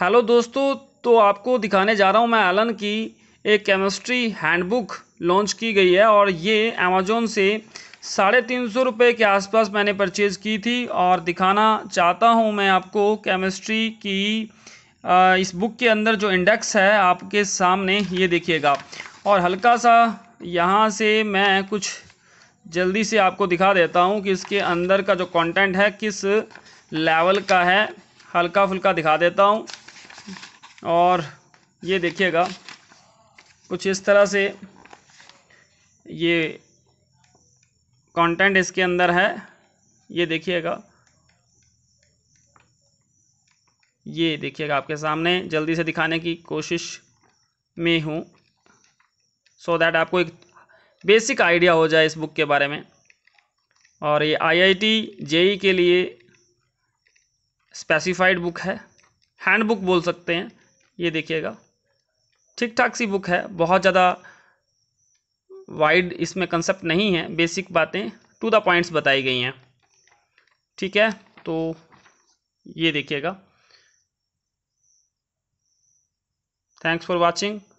hello दोस्तों तो आपको दिखाने जा रहा हूँ मैं एलन की एक केमिस्ट्री हैंडबुक लॉन्च की गई है और ये अमेजोन से साढ़े तीन सौ रुपये के आसपास मैंने परचेज़ की थी और दिखाना चाहता हूँ मैं आपको केमिस्ट्री की इस बुक के अंदर जो इंडेक्स है आपके सामने ये देखिएगा और हल्का सा यहाँ से मैं कुछ जल्दी से आपको दिखा देता हूँ कि इसके अंदर का जो कंटेंट है किस लेवल का है हल्का फुल्का दिखा देता हूँ और ये देखिएगा कुछ इस तरह से ये कंटेंट इसके अंदर है ये देखिएगा ये देखिएगा आपके सामने जल्दी से दिखाने की कोशिश में हूँ सो so दैट आपको एक बेसिक आइडिया हो जाए इस बुक के बारे में और ये आईआईटी जेई e के लिए स्पेसिफाइड बुक है हैंड बुक बोल सकते हैं ये देखिएगा ठीक ठाक सी बुक है बहुत ज़्यादा वाइड इसमें कंसेप्ट नहीं है बेसिक बातें टू द पॉइंट्स बताई गई हैं ठीक है तो ये देखिएगा थैंक्स फॉर वॉचिंग